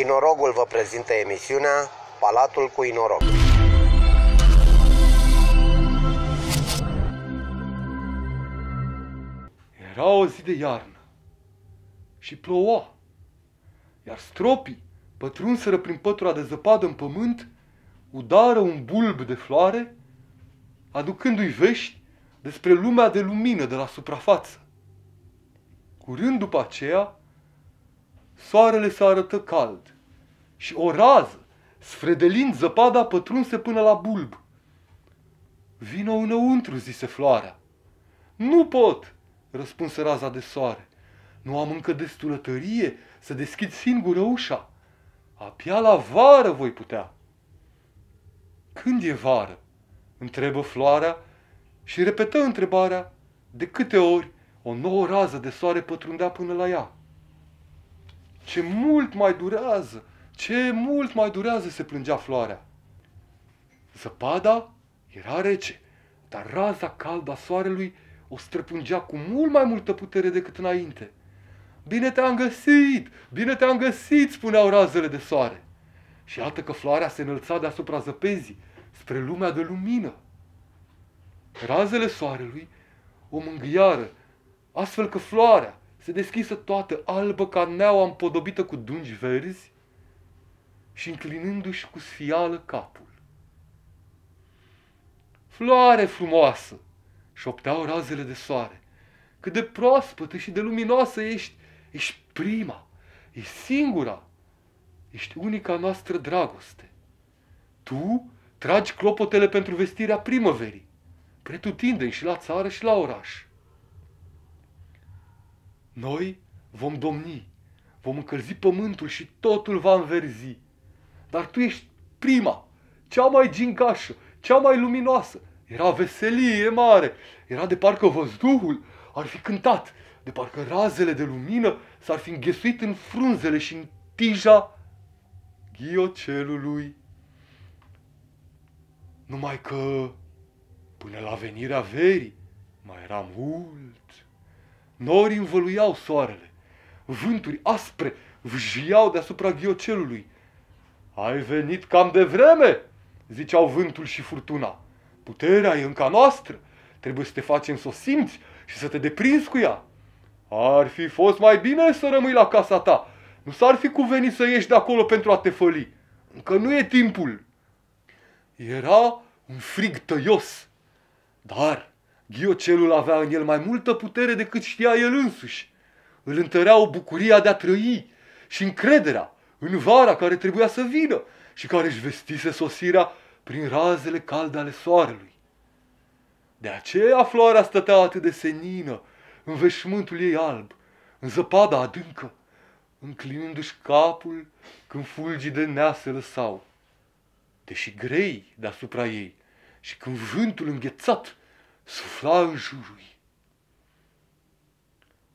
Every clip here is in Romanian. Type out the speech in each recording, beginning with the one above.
Inorogul vă prezintă emisiunea Palatul cu Inorog. Era o zi de iarnă și ploua, iar stropii pătrunseră prin pătura de zăpadă în pământ, udară un bulb de floare, aducându-i vești despre lumea de lumină de la suprafață. Curând după aceea, Soarele se arătă cald și o rază, sfredelind zăpada, pătrunse până la bulb. Vino înăuntru, zise floarea. Nu pot, răspunse raza de soare. Nu am încă destulă tărie să deschid singură ușa. Apia la vară voi putea. Când e vară? Întrebă floarea și repetă întrebarea de câte ori o nouă rază de soare pătrundea până la ea. Ce mult mai durează! Ce mult mai durează!" se plângea floarea. Zăpada era rece, dar raza caldă a soarelui o străpungea cu mult mai multă putere decât înainte. Bine te-am găsit! Bine te-am găsit!" spuneau razele de soare. Și iată că floarea se înălța deasupra zăpezii, spre lumea de lumină. Razele soarelui o mângâiară, astfel că floarea, se deschisă toată, albă ca neaua împodobită cu dungi verzi și înclinându-și cu sfială capul. Floare frumoasă, șopteau razele de soare, cât de proaspătă și de luminoasă ești, ești prima, ești singura, ești unica noastră dragoste. Tu tragi clopotele pentru vestirea primăverii, pretutindeni și la țară și la oraș. Noi vom domni, vom încălzi pământul și totul va înverzi. Dar tu ești prima, cea mai gingașă, cea mai luminoasă. Era veselie mare, era de parcă văzduhul ar fi cântat, de parcă razele de lumină s-ar fi înghesuit în frunzele și în tija ghiocelului. Numai că până la venirea verii mai era mult, Norii învăluiau soarele. Vânturi aspre vâjiau deasupra ghiocelului. Ai venit cam de vreme, ziceau vântul și furtuna. Puterea e încă noastră. Trebuie să te facem să o simți și să te deprinzi cu ea. Ar fi fost mai bine să rămâi la casa ta. Nu s-ar fi cuvenit să ieși de acolo pentru a te făli. Încă nu e timpul. Era un frig tăios, dar Ghiocelul avea în el mai multă putere decât știa el însuși. Îl întărea o bucuria de a trăi și încrederea în vara care trebuia să vină și care își vestise sosirea prin razele calde ale soarelui. De aceea floarea stătea atât de senină în veșmântul ei alb, în zăpada adâncă, înclinându-și capul când fulgii de nea se lăsau, deși grei deasupra ei și când vântul înghețat sufla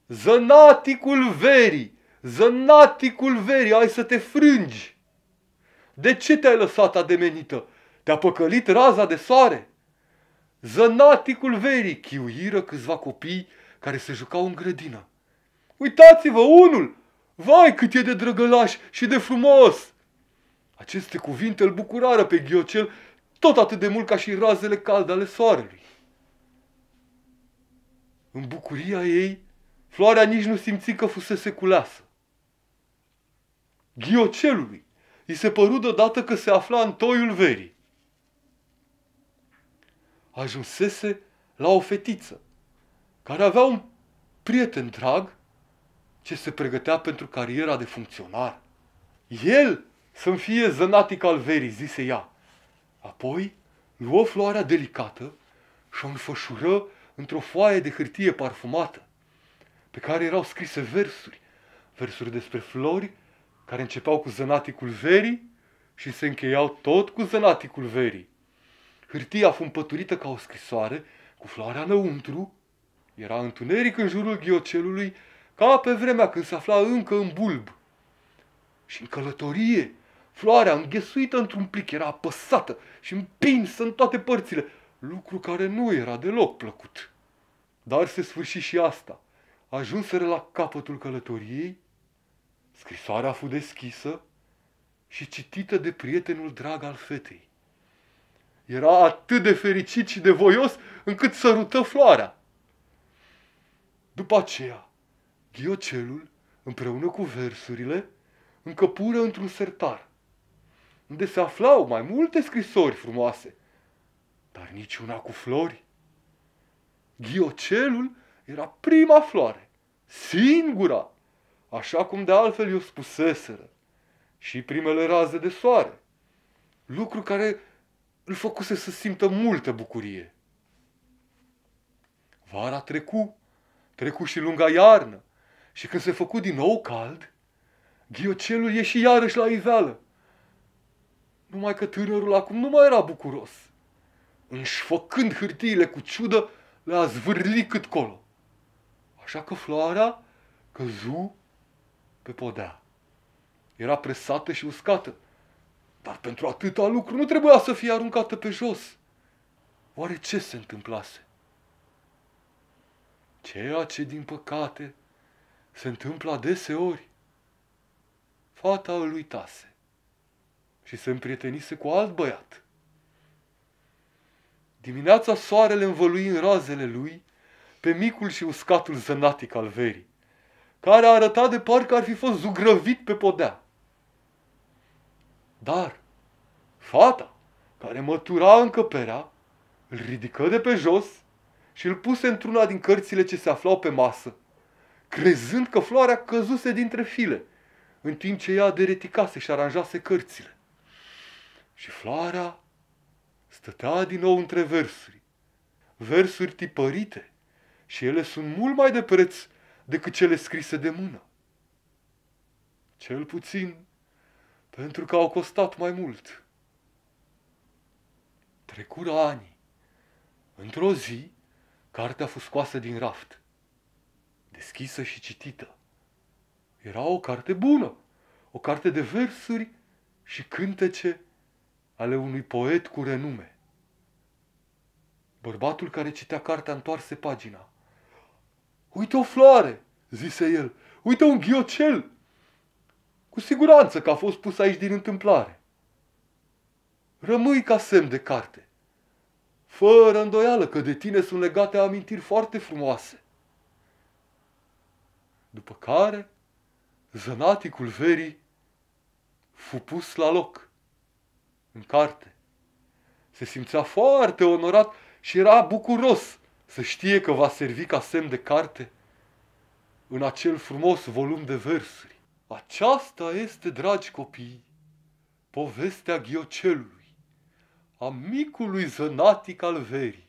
Zănaticul verii, zănaticul verii, ai să te frângi. De ce te-ai lăsat ademenită? Te-a păcălit raza de soare? Zănaticul verii, chiuiră câțiva copii care se jucau în grădină. Uitați-vă, unul! Vai, cât e de drăgălaș și de frumos! Aceste cuvinte îl bucurară pe ghiocel tot atât de mult ca și razele calde ale soarelui. În bucuria ei, floarea nici nu simți că fusese culeasă. Ghiocelului i se părut odată că se afla în toiul verii. Ajunsese la o fetiță care avea un prieten drag ce se pregătea pentru cariera de funcționar. El să-mi fie zănatic al verii, zise ea. Apoi luă floarea delicată și o înfășură într-o foaie de hârtie parfumată, pe care erau scrise versuri, versuri despre flori, care începeau cu zănaticul verii și se încheiau tot cu zănaticul verii. Hârtia fu împăturită ca o scrisoare, cu floarea înăuntru, era întuneric în jurul ghiocelului, ca pe vremea când se afla încă în bulb. Și în călătorie, floarea înghesuită într-un plic era apăsată și împinsă în toate părțile, lucru care nu era deloc plăcut. Dar se sfârși și asta. Ajunseră la capătul călătoriei, scrisoarea a fost deschisă și citită de prietenul drag al fetei. Era atât de fericit și de voios încât sărută floarea. După aceea, ghiocelul, împreună cu versurile, încăpură într-un sertar, unde se aflau mai multe scrisori frumoase – dar nici una cu flori. Ghiocelul era prima floare, singura, așa cum de altfel i-o spuseseră, și primele raze de soare, lucru care îl făcuse să simtă multă bucurie. Vara trecu, trecu și lunga iarnă, și când se făcu din nou cald, ghiocelul ieși iarăși la iveală. Numai că tânărul acum nu mai era bucuros înșfăcând hârtiile cu ciudă, le-a zvârlit cât colo. Așa că floarea căzu pe podea. Era presată și uscată, dar pentru atâta lucru nu trebuia să fie aruncată pe jos. Oare ce se întâmplase? Ceea ce, din păcate, se întâmplă adeseori. Fata îl uitase și se împrietenise cu alt băiat Dimineața soarele învălui în razele lui pe micul și uscatul zănatic al verii, care arăta de parcă ar fi fost zugrăvit pe podea. Dar fata, care mătura încăperea, îl ridică de pe jos și îl puse într-una din cărțile ce se aflau pe masă, crezând că floarea căzuse dintre file, în timp ce ea dereticase și aranjase cărțile. Și floarea stătea din nou între versuri. Versuri tipărite și ele sunt mult mai de preț decât cele scrise de mână. Cel puțin pentru că au costat mai mult. Trecură ani. Într-o zi, cartea a fost scoasă din raft, deschisă și citită. Era o carte bună, o carte de versuri și cântece ale unui poet cu renume. Bărbatul care citea cartea întoarse pagina. Uite o floare, zise el, uite un ghiocel. Cu siguranță că a fost pus aici din întâmplare. Rămâi ca semn de carte. Fără îndoială că de tine sunt legate amintiri foarte frumoase. După care, zănaticul verii fu pus la loc în carte. Se simțea foarte onorat și era bucuros să știe că va servi ca semn de carte în acel frumos volum de versuri. Aceasta este, dragi copii, povestea ghiocelului, a micului zănatic al verii.